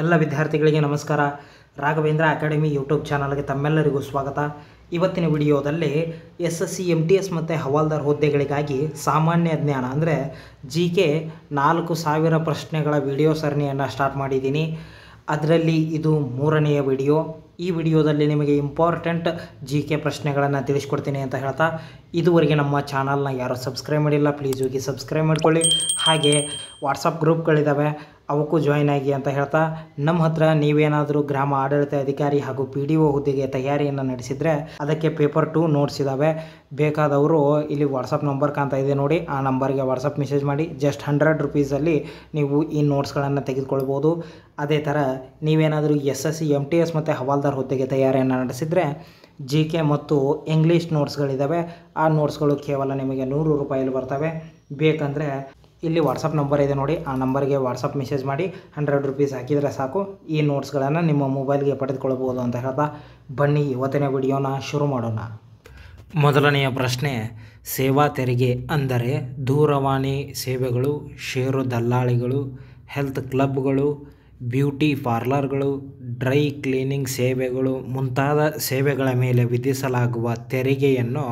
ಎಲ್ಲ ವಿದ್ಯಾರ್ಥಿಗಳಿಗೆ ನಮಸ್ಕಾರ ರಾಘವೇಂದ್ರ ಅಕಾಡೆಮಿ ಯೂಟ್ಯೂಬ್ ಚಾನಲ್ಗೆ ತಮ್ಮೆಲ್ಲರಿಗೂ ಸ್ವಾಗತ ಇವತ್ತಿನ ವಿಡಿಯೋದಲ್ಲಿ S S C M T S ಮತ್ತು ಹವಾಲ್ದಾರ್ ಹುದ್ದೆಗಳಿಗಾಗಿ ಸಾಮಾನ್ಯ ಜ್ಞಾನ ಅಂದರೆ ಜಿ ಕೆ ನಾಲ್ಕು ಸಾವಿರ ಪ್ರಶ್ನೆಗಳ ವಿಡಿಯೋ ಸರಣಿಯನ್ನು ಸ್ಟಾರ್ಟ್ ಮಾಡಿದ್ದೀನಿ ಅದರಲ್ಲಿ ಇದು ಮೂರನೆಯ ವಿಡಿಯೋ ಈ ವಿಡಿಯೋದಲ್ಲಿ ನಿಮಗೆ ಇಂಪಾರ್ಟೆಂಟ್ ಜಿ ಕೆ ಪ್ರಶ್ನೆಗಳನ್ನು ತಿಳಿಸ್ಕೊಡ್ತೀನಿ ಅಂತ ಹೇಳ್ತಾ ಇದುವರೆಗೆ ನಮ್ಮ ಚಾನಲ್ನ ಯಾರೂ ಸಬ್ಸ್ಕ್ರೈಬ್ ಮಾಡಿಲ್ಲ ಪ್ಲೀಸ್ ಹೋಗಿ ಸಬ್ಸ್ಕ್ರೈಬ್ ಮಾಡಿಕೊಳ್ಳಿ ಹಾಗೆ ವಾಟ್ಸಪ್ ಗ್ರೂಪ್ಗಳಿದ್ದಾವೆ ಅವಕ್ಕೂ ಜಾಯ್ನ್ ಆಗಿ ಅಂತ ಹೇಳ್ತಾ ನಮ್ಮ ಹತ್ರ ನೀವೇನಾದರೂ ಗ್ರಾಮ ಆಡಳಿತ ಅಧಿಕಾರಿ ಹಾಗೂ ಪಿ ಡಿ ಒ ಹುದ್ದೆಗೆ ತಯಾರಿಯನ್ನು ನಡೆಸಿದರೆ ಅದಕ್ಕೆ ಪೇಪರ್ ಟು ನೋಟ್ಸ್ ಇದ್ದಾವೆ ಬೇಕಾದವರು ಇಲ್ಲಿ ವಾಟ್ಸಪ್ ನಂಬರ್ ಕಾಣ್ತಾ ಇದೆ ನೋಡಿ ಆ ನಂಬರ್ಗೆ ವಾಟ್ಸಪ್ ಮೆಸೇಜ್ ಮಾಡಿ ಜಸ್ಟ್ ಹಂಡ್ರೆಡ್ ರುಪೀಸಲ್ಲಿ ನೀವು ಈ ನೋಟ್ಸ್ಗಳನ್ನು ತೆಗೆದುಕೊಳ್ಬೋದು ಅದೇ ಥರ ನೀವೇನಾದರೂ S S C M T S ಮತ್ತು ಹವಾಲ್ದಾರ್ ಹುದ್ದೆಗೆ ತಯಾರಿಯನ್ನು ನಡೆಸಿದರೆ ಜಿ ಕೆ ಮತ್ತು ಇಂಗ್ಲೀಷ್ ನೋಟ್ಸ್ಗಳಿದ್ದಾವೆ ಆ ನೋಟ್ಸ್ಗಳು ಕೇವಲ ನಿಮಗೆ ನೂರು ರೂಪಾಯಲ್ಲಿ ಬರ್ತವೆ ಬೇಕಂದರೆ ಇಲ್ಲಿ ವಾಟ್ಸಪ್ ನಂಬರ್ ಇದೆ ನೋಡಿ ಆ ನಂಬರ್ಗೆ ವಾಟ್ಸಪ್ ಮೆಸೇಜ್ ಮಾಡಿ ಹಂಡ್ರೆಡ್ ರುಪೀಸ್ ಹಾಕಿದರೆ ಸಾಕು ಈ ನೋಟ್ಸ್ಗಳನ್ನು ನಿಮ್ಮ ಮೊಬೈಲ್ಗೆ ಪಡೆದುಕೊಳ್ಬೋದು ಅಂತ ಹೇಳ್ತಾ ಬನ್ನಿ ಇವತ್ತನೇ ವಿಡಿಯೋನ ಶುರು ಮಾಡೋಣ ಮೊದಲನೆಯ ಪ್ರಶ್ನೆ ಸೇವಾ ತೆರಿಗೆ ಅಂದರೆ ದೂರವಾಣಿ ಸೇವೆಗಳು ಷೇರು ದಲ್ಲಾಳಿಗಳು ಹೆಲ್ತ್ ಕ್ಲಬ್ಗಳು ಬ್ಯೂಟಿ ಪಾರ್ಲರ್ಗಳು ಡ್ರೈ ಕ್ಲೀನಿಂಗ್ ಸೇವೆಗಳು ಮುಂತಾದ ಸೇವೆಗಳ ಮೇಲೆ ವಿಧಿಸಲಾಗುವ ತೆರಿಗೆಯನ್ನು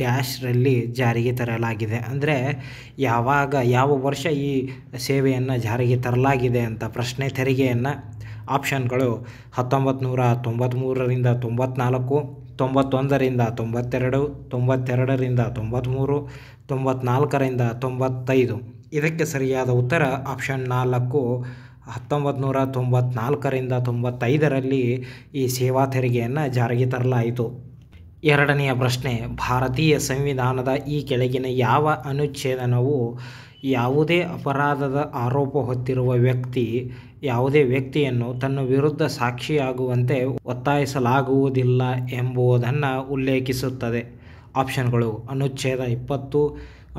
ಡ್ಯಾಶ್ರಲ್ಲಿ ಜಾರಿಗೆ ತರಲಾಗಿದೆ ಅಂದರೆ ಯಾವಾಗ ಯಾವ ವರ್ಷ ಈ ಸೇವೆಯನ್ನು ಜಾರಿಗೆ ತರಲಾಗಿದೆ ಅಂತ ಪ್ರಶ್ನೆ ತೆರಿಗೆಯನ್ನು ಆಪ್ಷನ್ಗಳು ಹತ್ತೊಂಬತ್ತು ನೂರ ತೊಂಬತ್ತ್ಮೂರರಿಂದ ತೊಂಬತ್ನಾಲ್ಕು ತೊಂಬತ್ತೊಂದರಿಂದ ತೊಂಬತ್ತೆರಡು ತೊಂಬತ್ತೆರಡರಿಂದ ತೊಂಬತ್ತ್ಮೂರು ತೊಂಬತ್ನಾಲ್ಕರಿಂದ ತೊಂಬತ್ತೈದು ಇದಕ್ಕೆ ಸರಿಯಾದ ಉತ್ತರ ಆಪ್ಷನ್ ನಾಲ್ಕು ಹತ್ತೊಂಬತ್ತು ನೂರ ತೊಂಬತ್ನಾಲ್ಕರಿಂದ ತೊಂಬತ್ತೈದರಲ್ಲಿ ಈ ಸೇವಾ ತೆರಿಗೆಯನ್ನು ಜಾರಿಗೆ ತರಲಾಯಿತು ಎರಡನೆಯ ಪ್ರಶ್ನೆ ಭಾರತೀಯ ಸಂವಿಧಾನದ ಈ ಕೆಳಗಿನ ಯಾವ ಅನುಚ್ಛೇದನವು ಯಾವುದೇ ಅಪರಾಧದ ಆರೋಪ ಹೊತ್ತಿರುವ ವ್ಯಕ್ತಿ ಯಾವುದೇ ವ್ಯಕ್ತಿಯನ್ನು ತನ್ನ ವಿರುದ್ಧ ಸಾಕ್ಷಿಯಾಗುವಂತೆ ಒತ್ತಾಯಿಸಲಾಗುವುದಿಲ್ಲ ಎಂಬುದನ್ನು ಉಲ್ಲೇಖಿಸುತ್ತದೆ ಆಪ್ಷನ್ಗಳು ಅನುಚ್ಛೇದ ಇಪ್ಪತ್ತು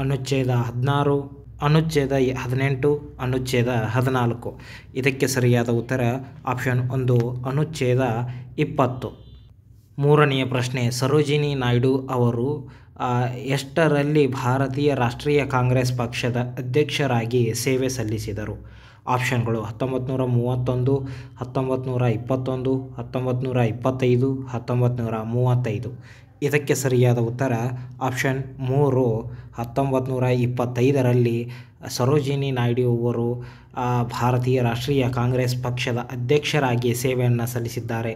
ಅನುಚ್ಛೇದ ಹದಿನಾರು ಅನುಚ್ಛೇದ ಹದಿನೆಂಟು ಅನುಚ್ಛೇದ ಹದಿನಾಲ್ಕು ಇದಕ್ಕೆ ಸರಿಯಾದ ಉತ್ತರ ಆಪ್ಷನ್ ಒಂದು ಅನುಚ್ಛೇದ ಇಪ್ಪತ್ತು ಮೂರನೆಯ ಪ್ರಶ್ನೆ ಸರೋಜಿನಿ ನಾಯ್ಡು ಅವರು ಎಷ್ಟರಲ್ಲಿ ಭಾರತೀಯ ರಾಷ್ಟ್ರೀಯ ಕಾಂಗ್ರೆಸ್ ಪಕ್ಷದ ಅಧ್ಯಕ್ಷರಾಗಿ ಸೇವೆ ಸಲ್ಲಿಸಿದರು ಆಪ್ಷನ್ಗಳು ಹತ್ತೊಂಬತ್ತು ನೂರ ಮೂವತ್ತೊಂದು ಹತ್ತೊಂಬತ್ತು ನೂರ ಇಪ್ಪತ್ತೊಂದು ಹತ್ತೊಂಬತ್ತು ನೂರ ಇಪ್ಪತ್ತೈದು ಹತ್ತೊಂಬತ್ತು ನೂರ ಮೂವತ್ತೈದು ಇದಕ್ಕೆ ಸರಿಯಾದ ಉತ್ತರ ಆಪ್ಷನ್ ಮೂರು ಹತ್ತೊಂಬತ್ತು ನೂರ ಇಪ್ಪತ್ತೈದರಲ್ಲಿ ಸರೋಜಿನಿ ನಾಯ್ಡು ಅವರು ಭಾರತೀಯ ರಾಷ್ಟ್ರೀಯ ಕಾಂಗ್ರೆಸ್ ಪಕ್ಷದ ಅಧ್ಯಕ್ಷರಾಗಿ ಸೇವೆಯನ್ನು ಸಲ್ಲಿಸಿದ್ದಾರೆ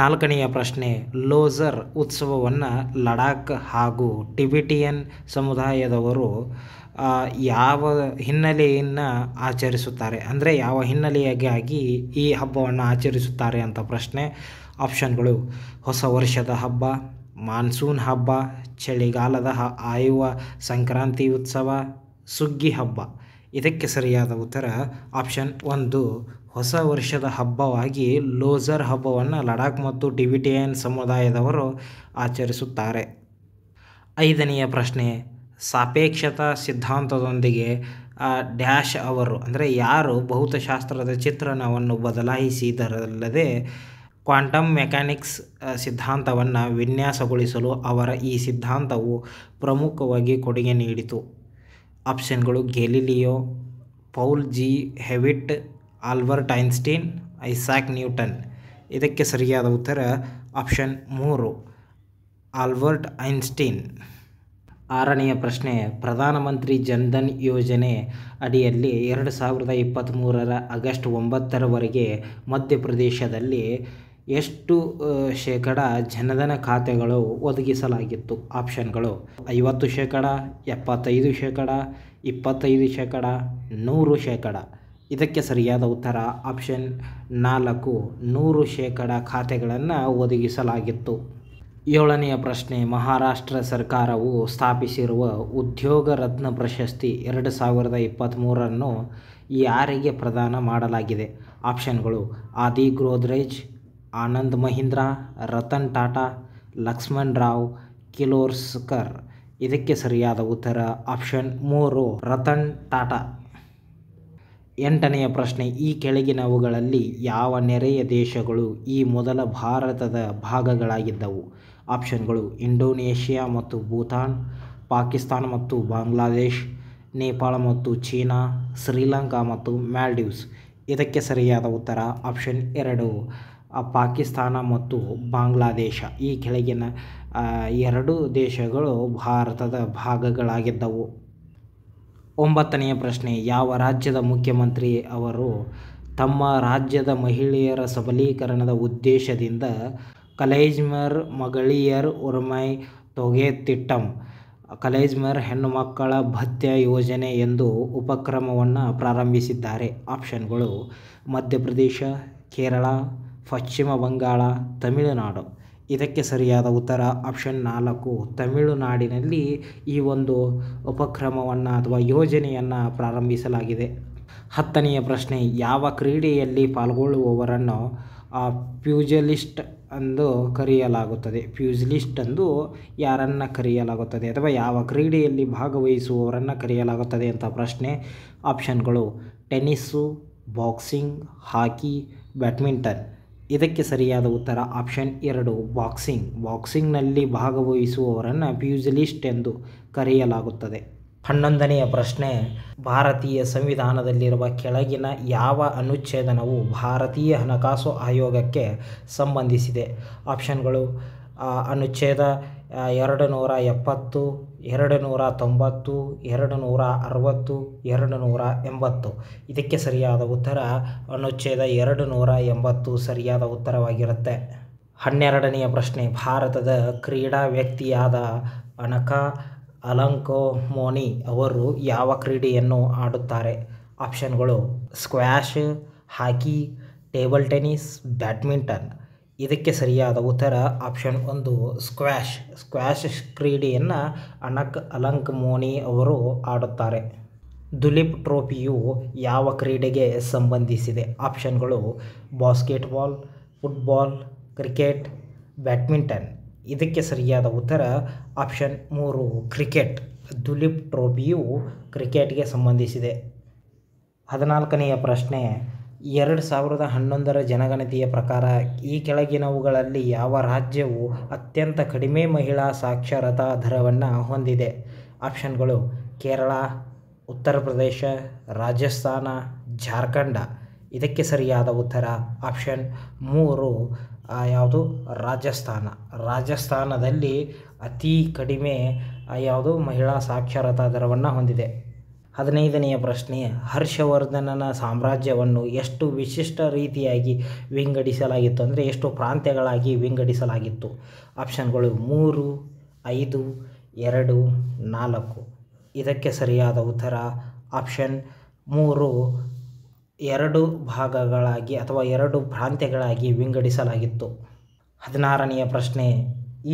ನಾಲ್ಕನೆಯ ಪ್ರಶ್ನೆ ಲೋಸರ್ ಉತ್ಸವವನ್ನು ಲಡಾಖ್ ಹಾಗೂ ಟಿಬಿಟಿಯನ್ ಸಮುದಾಯದವರು ಯಾವ ಹಿನ್ನೆಲೆಯನ್ನು ಆಚರಿಸುತ್ತಾರೆ ಅಂದರೆ ಯಾವ ಹಿನ್ನೆಲೆಯಾಗಿ ಈ ಹಬ್ಬವನ್ನು ಆಚರಿಸುತ್ತಾರೆ ಅಂತ ಪ್ರಶ್ನೆ ಆಪ್ಷನ್ಗಳು ಹೊಸ ವರ್ಷದ ಹಬ್ಬ ಮಾನ್ಸೂನ್ ಹಬ್ಬ ಚಳಿಗಾಲದ ಹ ಆಯುವ ಸಂಕ್ರಾಂತಿ ಉತ್ಸವ ಸುಗ್ಗಿ ಹಬ್ಬ ಇದಕ್ಕೆ ಸರಿಯಾದ ಉತ್ತರ ಆಪ್ಷನ್ ಒಂದು ಹೊಸ ವರ್ಷದ ಹಬ್ಬವಾಗಿ ಲೋಜರ್ ಹಬ್ಬವನ್ನು ಲಡಾಖ್ ಮತ್ತು ಡಿವಿಟಿಯನ್ ಸಮುದಾಯದವರು ಆಚರಿಸುತ್ತಾರೆ ಐದನೆಯ ಪ್ರಶ್ನೆ ಸಾಪೇಕ್ಷತಾ ಸಿದ್ಧಾಂತದೊಂದಿಗೆ ಡ್ಯಾಶ್ ಅವರು ಅಂದರೆ ಯಾರು ಭೌತಶಾಸ್ತ್ರದ ಚಿತ್ರಣವನ್ನು ಬದಲಾಯಿಸಿದರಲ್ಲದೆ ಕ್ವಾಂಟಮ್ ಮೆಕ್ಯಾನಿಕ್ಸ್ ಸಿದ್ಧಾಂತವನ್ನು ವಿನ್ಯಾಸಗೊಳಿಸಲು ಅವರ ಈ ಸಿದ್ಧಾಂತವು ಪ್ರಮುಖವಾಗಿ ಕೊಡುಗೆ ನೀಡಿತು ಆಪ್ಷನ್ಗಳು Galileo Paul G Hewitt Albert Einstein Isaac Newton ಇದಕ್ಕೆ ಸರಿಯಾದ ಉತ್ತರ ಆಪ್ಷನ್ ಮೂರು ಆಲ್ಬರ್ಟ್ ಐನ್ಸ್ಟೀನ್ ಆರನೆಯ ಪ್ರಶ್ನೆ ಪ್ರಧಾನಮಂತ್ರಿ ಜನ್ಧನ್ ಯೋಜನೆ ಅಡಿಯಲ್ಲಿ ಎರಡು ಸಾವಿರದ ಇಪ್ಪತ್ತ್ಮೂರರ ಆಗಸ್ಟ್ ಒಂಬತ್ತರವರೆಗೆ ಮಧ್ಯಪ್ರದೇಶದಲ್ಲಿ ಎಷ್ಟು ಶೇಕಡ ಜನಧನ ಖಾತೆಗಳು ಒದಗಿಸಲಾಗಿತ್ತು ಆಪ್ಷನ್ಗಳು ಐವತ್ತು ಶೇಕಡ ಎಪ್ಪತ್ತೈದು ಶೇಕಡ ಇಪ್ಪತ್ತೈದು ಶೇಕಡ ನೂರು ಶೇಕಡ ಇದಕ್ಕೆ ಸರಿಯಾದ ಉತ್ತರ ಆಪ್ಷನ್ ನಾಲ್ಕು ನೂರು ಶೇಕಡ ಖಾತೆಗಳನ್ನು ಒದಗಿಸಲಾಗಿತ್ತು ಏಳನೆಯ ಪ್ರಶ್ನೆ ಮಹಾರಾಷ್ಟ್ರ ಸರ್ಕಾರವು ಸ್ಥಾಪಿಸಿರುವ ಉದ್ಯೋಗ ರತ್ನ ಪ್ರಶಸ್ತಿ ಎರಡು ಸಾವಿರದ ಇಪ್ಪತ್ತ್ಮೂರನ್ನು ಯಾರಿಗೆ ಪ್ರದಾನ ಮಾಡಲಾಗಿದೆ ಆಪ್ಷನ್ಗಳು ಆದಿ ಗ್ರೋದ್ರೇಜ್ ಆನಂದ್ ಮಹೀಂದ್ರಾ ರತನ್ ಟಾಟಾ ಲಕ್ಷ್ಮಣ್ ರಾವ್ ಕಿಲೋರ್ಸ್ಕರ್ ಇದಕ್ಕೆ ಸರಿಯಾದ ಉತ್ತರ ಆಪ್ಷನ್ ಮೂರು ರತನ್ ಟಾಟಾ ಎಂಟನೆಯ ಪ್ರಶ್ನೆ ಈ ಕೆಳಗಿನವುಗಳಲ್ಲಿ ಯಾವ ನೆರೆಯ ದೇಶಗಳು ಈ ಮೊದಲ ಭಾರತದ ಭಾಗಗಳಾಗಿದ್ದವು ಆಪ್ಷನ್ಗಳು ಇಂಡೋನೇಷ್ಯಾ ಮತ್ತು ಭೂತಾನ್ ಪಾಕಿಸ್ತಾನ ಮತ್ತು ಬಾಂಗ್ಲಾದೇಶ್ ನೇಪಾಳ ಮತ್ತು ಚೀನಾ ಶ್ರೀಲಂಕಾ ಮತ್ತು ಮ್ಯಾಲ್ಡೀವ್ಸ್ ಇದಕ್ಕೆ ಸರಿಯಾದ ಉತ್ತರ ಆಪ್ಷನ್ ಎರಡು ಪಾಕಿಸ್ತಾನ ಮತ್ತು ಬಾಂಗ್ಲಾದೇಶ ಈ ಕೆಳಗಿನ ಎರಡು ದೇಶಗಳು ಭಾರತದ ಭಾಗಗಳಾಗಿದ್ದವು ಒಂಬತ್ತನೆಯ ಪ್ರಶ್ನೆ ಯಾವ ರಾಜ್ಯದ ಮುಖ್ಯಮಂತ್ರಿ ಅವರು ತಮ್ಮ ರಾಜ್ಯದ ಮಹಿಳೆಯರ ಸಬಲೀಕರಣದ ಉದ್ದೇಶದಿಂದ ಕಲೈಜ್ಮರ್ ಮಗಳಿಯರ್ ಉರ್ಮೈ ತೊಗೆತಿಟ್ಟಂ ಹೆಣ್ಣು ಹೆಣ್ಣುಮಕ್ಕಳ ಭತ್ಯ ಯೋಜನೆ ಎಂದು ಉಪಕ್ರಮವನ್ನು ಪ್ರಾರಂಭಿಸಿದ್ದಾರೆ ಆಪ್ಷನ್ಗಳು ಮಧ್ಯಪ್ರದೇಶ ಕೇರಳ ಪಶ್ಚಿಮ ಬಂಗಾಳ ತಮಿಳುನಾಡು ಇದಕ್ಕೆ ಸರಿಯಾದ ಉತ್ತರ ಆಪ್ಷನ್ ನಾಲ್ಕು ತಮಿಳುನಾಡಿನಲ್ಲಿ ಈ ಒಂದು ಉಪಕ್ರಮವನ್ನು ಅಥವಾ ಯೋಜನೆಯನ್ನು ಪ್ರಾರಂಭಿಸಲಾಗಿದೆ ಹತ್ತನೆಯ ಪ್ರಶ್ನೆ ಯಾವ ಕ್ರೀಡೆಯಲ್ಲಿ ಪಾಲ್ಗೊಳ್ಳುವವರನ್ನು ಪ್ಯೂಜಲಿಸ್ಟ್ ಎಂದು ಕರೆಯಲಾಗುತ್ತದೆ ಪ್ಯೂಜಲಿಸ್ಟ್ ಎಂದು ಯಾರನ್ನು ಕರೆಯಲಾಗುತ್ತದೆ ಅಥವಾ ಯಾವ ಕ್ರೀಡೆಯಲ್ಲಿ ಭಾಗವಹಿಸುವವರನ್ನು ಕರೆಯಲಾಗುತ್ತದೆ ಅಂತ ಪ್ರಶ್ನೆ ಆಪ್ಷನ್ಗಳು ಟೆನ್ನಿಸ್ಸು ಬಾಕ್ಸಿಂಗ್ ಹಾಕಿ ಬ್ಯಾಡ್ಮಿಂಟನ್ ಇದಕ್ಕೆ ಸರಿಯಾದ ಉತ್ತರ ಆಪ್ಷನ್ ಎರಡು ಬಾಕ್ಸಿಂಗ್ ಬಾಕ್ಸಿಂಗ್ನಲ್ಲಿ ಭಾಗವಹಿಸುವವರನ್ನು ಪ್ಯೂಜಲಿಸ್ಟ್ ಎಂದು ಕರೆಯಲಾಗುತ್ತದೆ ಹನ್ನೊಂದನೆಯ ಪ್ರಶ್ನೆ ಭಾರತೀಯ ಸಂವಿಧಾನದಲ್ಲಿರುವ ಕೆಳಗಿನ ಯಾವ ಅನುಚ್ಛೇದನವು ಭಾರತೀಯ ಹಣಕಾಸು ಆಯೋಗಕ್ಕೆ ಸಂಬಂಧಿಸಿದೆ ಆಪ್ಷನ್ಗಳು ಅನುಚ್ಛೇದ ಎರಡು ನೂರ ಎಪ್ಪತ್ತು ಎರಡು ನೂರ ತೊಂಬತ್ತು ಎರಡು ನೂರ ಅರವತ್ತು ಎರಡು ನೂರ ಎಂಬತ್ತು ಇದಕ್ಕೆ ಸರಿಯಾದ ಉತ್ತರ ಅನುಚ್ಛೇದ ಎರಡು ನೂರ ಎಂಬತ್ತು ಸರಿಯಾದ ಉತ್ತರವಾಗಿರುತ್ತೆ ಹನ್ನೆರಡನೆಯ ಪ್ರಶ್ನೆ ಭಾರತದ ಕ್ರೀಡಾ ವ್ಯಕ್ತಿಯಾದ ಅನಕ ಮೋನಿ ಅವರು ಯಾವ ಕ್ರೀಡೆಯನ್ನು ಆಡುತ್ತಾರೆ ಆಪ್ಷನ್ಗಳು squash hockey table tennis badminton ಇದಕ್ಕೆ ಸರಿಯಾದ ಉತ್ತರ ಆಪ್ಷನ್ ಒಂದು ಸ್ಕ್ವ್ಯಾಶ್ ಸ್ಕ್ವ್ಯಾಶ್ ಕ್ರೀಡೆಯನ್ನು ಅನಕ್ ಮೋನಿ ಅವರು ಆಡುತ್ತಾರೆ ದುಲೀಪ್ ಟ್ರೋಫಿಯು ಯಾವ ಕ್ರೀಡೆಗೆ ಸಂಬಂಧಿಸಿದೆ ಆಪ್ಷನ್ಗಳು ಬಾಸ್ಕೆಟ್ಬಾಲ್ ಫುಟ್ಬಾಲ್ ಕ್ರಿಕೆಟ್ ಬ್ಯಾಡ್ಮಿಂಟನ್ ಇದಕ್ಕೆ ಸರಿಯಾದ ಉತ್ತರ ಆಪ್ಷನ್ ಮೂರು ಕ್ರಿಕೆಟ್ ದುಲೀಪ್ ಟ್ರೋಫಿಯು ಕ್ರಿಕೆಟ್ಗೆ ಸಂಬಂಧಿಸಿದೆ ಹದಿನಾಲ್ಕನೆಯ ಪ್ರಶ್ನೆ ಎರಡು ಸಾವಿರದ ಹನ್ನೊಂದರ ಜನಗಣತಿಯ ಪ್ರಕಾರ ಈ ಕೆಳಗಿನವುಗಳಲ್ಲಿ ಯಾವ ರಾಜ್ಯವು ಅತ್ಯಂತ ಕಡಿಮೆ ಮಹಿಳಾ ಸಾಕ್ಷರತಾ ದರವನ್ನು ಹೊಂದಿದೆ ಆಪ್ಷನ್ಗಳು ಕೇರಳ ಉತ್ತರ ಪ್ರದೇಶ ರಾಜಸ್ಥಾನ ಜಾರ್ಖಂಡ ಇದಕ್ಕೆ ಸರಿಯಾದ ಉತ್ತರ ಆಪ್ಷನ್ ಮೂರು ಯಾವುದು ರಾಜಸ್ಥಾನ ರಾಜಸ್ಥಾನದಲ್ಲಿ ಅತಿ ಕಡಿಮೆ ಯಾವುದು ಮಹಿಳಾ ಸಾಕ್ಷರತಾ ದರವನ್ನು ಹೊಂದಿದೆ ಹದಿನೈದನೆಯ ಪ್ರಶ್ನೆ ಹರ್ಷವರ್ಧನನ ಸಾಮ್ರಾಜ್ಯವನ್ನು ಎಷ್ಟು ವಿಶಿಷ್ಟ ರೀತಿಯಾಗಿ ವಿಂಗಡಿಸಲಾಗಿತ್ತು ಅಂದರೆ ಎಷ್ಟು ಪ್ರಾಂತ್ಯಗಳಾಗಿ ವಿಂಗಡಿಸಲಾಗಿತ್ತು ಆಪ್ಷನ್ಗಳು ಮೂರು ಐದು ಎರಡು ನಾಲ್ಕು ಇದಕ್ಕೆ ಸರಿಯಾದ ಉತ್ತರ ಆಪ್ಷನ್ ಮೂರು ಎರಡು ಭಾಗಗಳಾಗಿ ಅಥವಾ ಎರಡು ಪ್ರಾಂತ್ಯಗಳಾಗಿ ವಿಂಗಡಿಸಲಾಗಿತ್ತು ಹದಿನಾರನೆಯ ಪ್ರಶ್ನೆ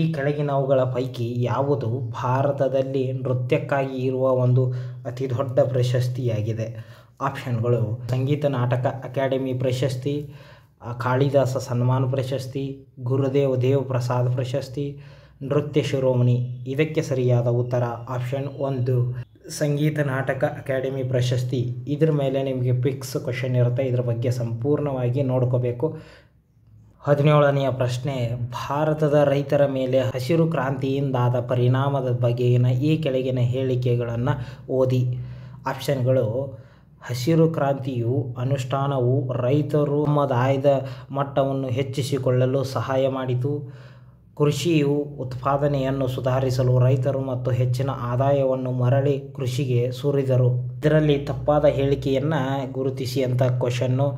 ಈ ಕೆಳಗಿನವುಗಳ ಪೈಕಿ ಯಾವುದು ಭಾರತದಲ್ಲಿ ನೃತ್ಯಕ್ಕಾಗಿ ಇರುವ ಒಂದು ಅತಿ ದೊಡ್ಡ ಪ್ರಶಸ್ತಿಯಾಗಿದೆ ಆಪ್ಷನ್ಗಳು ಸಂಗೀತ ನಾಟಕ ಅಕಾಡೆಮಿ ಪ್ರಶಸ್ತಿ ಕಾಳಿದಾಸ ಸನ್ಮಾನ ಪ್ರಶಸ್ತಿ ಗುರುದೇವ್ ದೇವ್ ಪ್ರಸಾದ್ ಪ್ರಶಸ್ತಿ ನೃತ್ಯ ಶಿರೋಮಣಿ ಇದಕ್ಕೆ ಸರಿಯಾದ ಉತ್ತರ ಆಪ್ಷನ್ ಒಂದು ಸಂಗೀತ ನಾಟಕ ಅಕಾಡೆಮಿ ಪ್ರಶಸ್ತಿ ಇದ್ರ ಮೇಲೆ ನಿಮಗೆ ಪಿಕ್ಸ್ ಕ್ವಶನ್ ಇರುತ್ತೆ ಇದ್ರ ಬಗ್ಗೆ ಸಂಪೂರ್ಣವಾಗಿ ನೋಡ್ಕೋಬೇಕು ಹದಿನೇಳನೆಯ ಪ್ರಶ್ನೆ ಭಾರತದ ರೈತರ ಮೇಲೆ ಹಸಿರು ಕ್ರಾಂತಿಯಿಂದಾದ ಪರಿಣಾಮದ ಬಗೆಗಿನ ಈ ಕೆಳಗಿನ ಹೇಳಿಕೆಗಳನ್ನು ಓದಿ ಆಪ್ಷನ್ಗಳು ಹಸಿರು ಕ್ರಾಂತಿಯು ಅನುಷ್ಠಾನವು ರೈತರು ಆದಾಯದ ಮಟ್ಟವನ್ನು ಹೆಚ್ಚಿಸಿಕೊಳ್ಳಲು ಸಹಾಯ ಮಾಡಿತು ಕೃಷಿಯು ಉತ್ಪಾದನೆಯನ್ನು ಸುಧಾರಿಸಲು ರೈತರು ಮತ್ತು ಹೆಚ್ಚಿನ ಆದಾಯವನ್ನು ಮರಳಿ ಕೃಷಿಗೆ ಸುರಿದರು ಇದರಲ್ಲಿ ತಪ್ಪಾದ ಹೇಳಿಕೆಯನ್ನು ಗುರುತಿಸಿ ಅಂತ ಕ್ವಶನ್ನು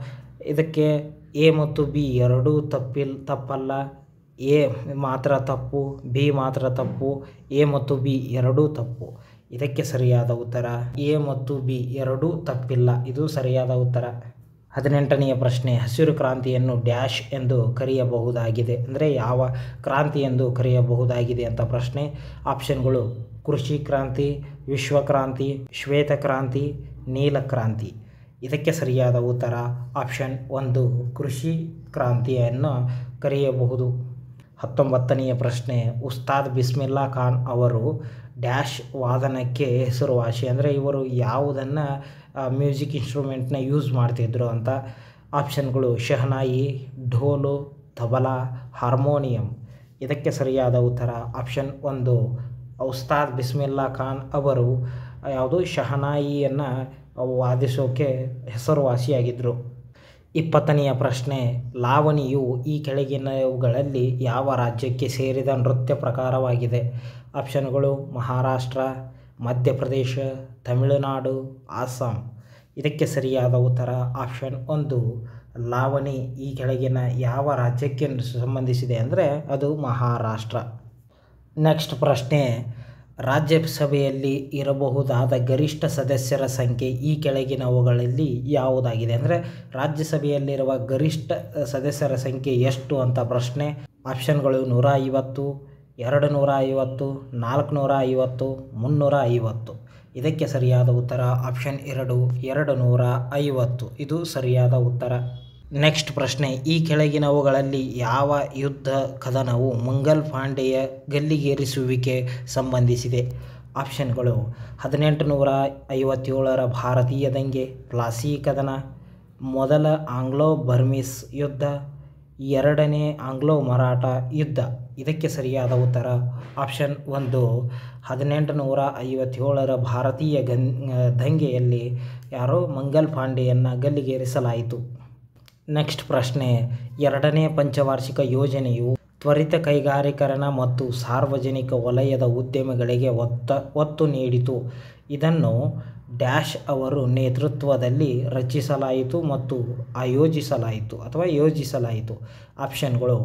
ಇದಕ್ಕೆ ಎ ಮತ್ತು ಬಿ ಎರಡೂ ತಪ್ಪಿಲ್ಲ ತಪ್ಪಲ್ಲ ಎ ಮಾತ್ರ ತಪ್ಪು ಬಿ ಮಾತ್ರ ತಪ್ಪು ಎ ಮತ್ತು ಬಿ ಎರಡೂ ತಪ್ಪು ಇದಕ್ಕೆ ಸರಿಯಾದ ಉತ್ತರ ಎ ಮತ್ತು ಬಿ ಎರಡೂ ತಪ್ಪಿಲ್ಲ ಇದು ಸರಿಯಾದ ಉತ್ತರ ಹದಿನೆಂಟನೆಯ ಪ್ರಶ್ನೆ ಹಸಿರು ಕ್ರಾಂತಿಯನ್ನು ಡ್ಯಾಶ್ ಎಂದು ಕರೆಯಬಹುದಾಗಿದೆ ಅಂದರೆ ಯಾವ ಕ್ರಾಂತಿ ಎಂದು ಕರೆಯಬಹುದಾಗಿದೆ ಅಂತ ಪ್ರಶ್ನೆ ಆಪ್ಷನ್ಗಳು ಕೃಷಿ ಕ್ರಾಂತಿ ವಿಶ್ವಕ್ರಾಂತಿ ಶ್ವೇತಕ್ರಾಂತಿ ನೀಲಕ್ರಾಂತಿ ಇದಕ್ಕೆ ಸರಿಯಾದ ಉತ್ತರ ಆಪ್ಷನ್ ಒಂದು ಕೃಷಿ ಕ್ರಾಂತಿಯನ್ನು ಕರೆಯಬಹುದು ಹತ್ತೊಂಬತ್ತನೆಯ ಪ್ರಶ್ನೆ ಉಸ್ತಾದ್ ಬಿಸ್ಮಿಲ್ಲಾ ಖಾನ್ ಅವರು ಡ್ಯಾಶ್ ವಾದನಕ್ಕೆ ಹೆಸರುವಾಸಿ ಅಂದರೆ ಇವರು ಯಾವುದನ್ನು ಮ್ಯೂಸಿಕ್ ಇನ್ಸ್ಟ್ರೂಮೆಂಟ್ನ ಯೂಸ್ ಮಾಡ್ತಿದ್ರು ಅಂತ ಆಪ್ಷನ್ಗಳು ಶಹನಾಯಿ ಢೋಲು ತಬಲಾ ಹಾರ್ಮೋನಿಯಂ ಇದಕ್ಕೆ ಸರಿಯಾದ ಉತ್ತರ ಆಪ್ಷನ್ ಒಂದು ಉಸ್ತಾದ್ ಬಿಸ್ಮಿಲ್ಲಾ ಖಾನ್ ಅವರು ಯಾವುದು ಶಹನಾಯಿಯನ್ನು ವಾದಿಸೋಕೆ ಹೆಸರುವಾಸಿಯಾಗಿದ್ದರು ಇಪ್ಪತ್ತನೆಯ ಪ್ರಶ್ನೆ ಲಾವಣಿಯು ಈ ಕೆಳಗಿನವುಗಳಲ್ಲಿ ಯಾವ ರಾಜ್ಯಕ್ಕೆ ಸೇರಿದ ನೃತ್ಯ ಪ್ರಕಾರವಾಗಿದೆ ಆಪ್ಷನ್ಗಳು ಮಹಾರಾಷ್ಟ್ರ ಮಧ್ಯಪ್ರದೇಶ ತಮಿಳುನಾಡು ಆಸ್ಸಾಂ ಇದಕ್ಕೆ ಸರಿಯಾದ ಉತ್ತರ ಆಪ್ಷನ್ ಒಂದು ಲಾವಣಿ ಈ ಕೆಳಗಿನ ಯಾವ ರಾಜ್ಯಕ್ಕೆ ಸಂಬಂಧಿಸಿದೆ ಅಂದರೆ ಅದು ಮಹಾರಾಷ್ಟ್ರ ನೆಕ್ಸ್ಟ್ ಪ್ರಶ್ನೆ ರಾಜ್ಯಸಭೆಯಲ್ಲಿ ಇರಬಹುದಾದ ಗರಿಷ್ಠ ಸದಸ್ಯರ ಸಂಖ್ಯೆ ಈ ಕೆಳಗಿನವುಗಳಲ್ಲಿ ಯಾವುದಾಗಿದೆ ಅಂದರೆ ರಾಜ್ಯಸಭೆಯಲ್ಲಿರುವ ಗರಿಷ್ಠ ಸದಸ್ಯರ ಸಂಖ್ಯೆ ಎಷ್ಟು ಅಂತ ಪ್ರಶ್ನೆ ಆಪ್ಷನ್ಗಳು ನೂರ ಐವತ್ತು ಎರಡು ನೂರ ಐವತ್ತು ನಾಲ್ಕುನೂರ ಐವತ್ತು ಮುನ್ನೂರ ಐವತ್ತು ಇದಕ್ಕೆ ಸರಿಯಾದ ಉತ್ತರ ಆಪ್ಷನ್ ಎರಡು ಎರಡು ನೂರ ಐವತ್ತು ಇದು ಸರಿಯಾದ ಉತ್ತರ ನೆಕ್ಸ್ಟ್ ಪ್ರಶ್ನೆ ಈ ಕೆಳಗಿನವುಗಳಲ್ಲಿ ಯಾವ ಯುದ್ಧ ಕದನವು ಮಂಗಲ್ ಪಾಂಡೆಯ ಗಲ್ಲಿಗೇರಿಸುವಿಕೆ ಸಂಬಂಧಿಸಿದೆ ಆಪ್ಷನ್ಗಳು ಹದಿನೆಂಟು ನೂರ ಐವತ್ತೇಳರ ಭಾರತೀಯ ದಂಗೆ ಪ್ಲಾಸಿ ಕದನ ಮೊದಲ ಆಂಗ್ಲೋ ಬರ್ಮಿಸ್ ಯುದ್ಧ ಎರಡನೇ ಆಂಗ್ಲೋ ಮರಾಠ ಯುದ್ಧ ಇದಕ್ಕೆ ಸರಿಯಾದ ಉತ್ತರ ಆಪ್ಷನ್ ಒಂದು ಹದಿನೆಂಟು ನೂರ ಐವತ್ತೇಳರ ಭಾರತೀಯ ಗನ್ ದಂಗೆಯಲ್ಲಿ ಯಾರೋ ಮಂಗಲ್ ಪಾಂಡೆಯನ್ನು ಗಲ್ಲಿಗೇರಿಸಲಾಯಿತು ನೆಕ್ಸ್ಟ್ ಪ್ರಶ್ನೆ ಎರಡನೇ ಪಂಚವಾರ್ಷಿಕ ಯೋಜನೆಯು ತ್ವರಿತ ಕೈಗಾರಿಕರಣ ಮತ್ತು ಸಾರ್ವಜನಿಕ ವಲಯದ ಉದ್ಯಮಗಳಿಗೆ ಒತ್ತ ಒತ್ತು ನೀಡಿತು ಇದನ್ನು ಡ್ಯಾಶ್ ಅವರು ನೇತೃತ್ವದಲ್ಲಿ ರಚಿಸಲಾಯಿತು ಮತ್ತು ಆಯೋಜಿಸಲಾಯಿತು ಅಥವಾ ಯೋಜಿಸಲಾಯಿತು ಆಪ್ಷನ್ಗಳು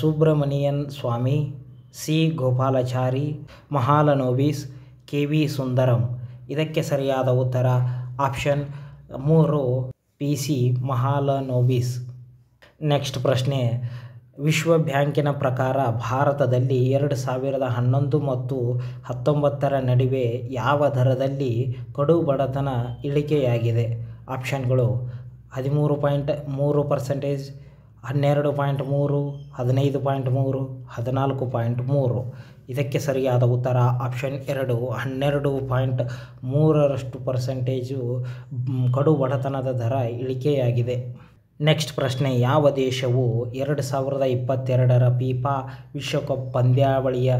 Subramanian Swamy C Gopalachari Mahalanobis K V Sundaram ಇದಕ್ಕೆ ಸರಿಯಾದ ಉತ್ತರ ಆಪ್ಷನ್ ಮೂರು ಪಿ ಸಿ ಮಹಾಲನೋಬಿಸ್ ನೆಕ್ಸ್ಟ್ ಪ್ರಶ್ನೆ ವಿಶ್ವ ಬ್ಯಾಂಕಿನ ಪ್ರಕಾರ ಭಾರತದಲ್ಲಿ ಎರಡು ಸಾವಿರದ ಹನ್ನೊಂದು ಮತ್ತು ಹತ್ತೊಂಬತ್ತರ ನಡುವೆ ಯಾವ ದರದಲ್ಲಿ ಕಡು ಬಡತನ ಇಳಿಕೆಯಾಗಿದೆ ಆಪ್ಷನ್ಗಳು ಹದಿಮೂರು ಪಾಯಿಂಟ್ ಮೂರು ಪರ್ಸೆಂಟೇಜ್ ಹನ್ನೆರಡು ಪಾಯಿಂಟ್ ಮೂರು ಹದಿನೈದು ಪಾಯಿಂಟ್ ಮೂರು ಹದಿನಾಲ್ಕು ಪಾಯಿಂಟ್ ಮೂರು ಇದಕ್ಕೆ ಸರಿಯಾದ ಉತ್ತರ ಆಪ್ಷನ್ ಎರಡು ಹನ್ನೆರಡು ಪಾಯಿಂಟ್ ಮೂರರಷ್ಟು ಪರ್ಸೆಂಟೇಜು ಕಡು ಬಡತನದ ದರ ಇಳಿಕೆಯಾಗಿದೆ ನೆಕ್ಸ್ಟ್ ಪ್ರಶ್ನೆ ಯಾವ ದೇಶವು ಎರಡು ಸಾವಿರದ ಇಪ್ಪತ್ತೆರಡರ ಪೀಪಾ ವಿಶ್ವಕಪ್ ಪಂದ್ಯಾವಳಿಯ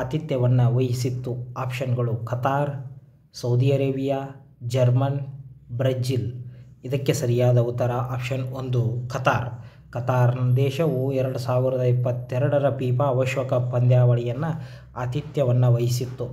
ಆತಿಥ್ಯವನ್ನು ವಹಿಸಿತ್ತು ಆಪ್ಷನ್ಗಳು Qatar Saudi Arabia German Brazil ಇದಕ್ಕೆ ಸರಿಯಾದ ಉತ್ತರ ಆಪ್ಷನ್ ಒಂದು ಕತಾರ್ ಕತಾರ್ ದೇಶವು ಎರಡು ಸಾವಿರದ ಇಪ್ಪತ್ತೆರಡರ ಫಿಫಾ ವಿಶ್ವಕಪ್ ಪಂದ್ಯಾವಳಿಯನ್ನು ಆತಿಥ್ಯವನ್ನು ವಹಿಸಿತ್ತು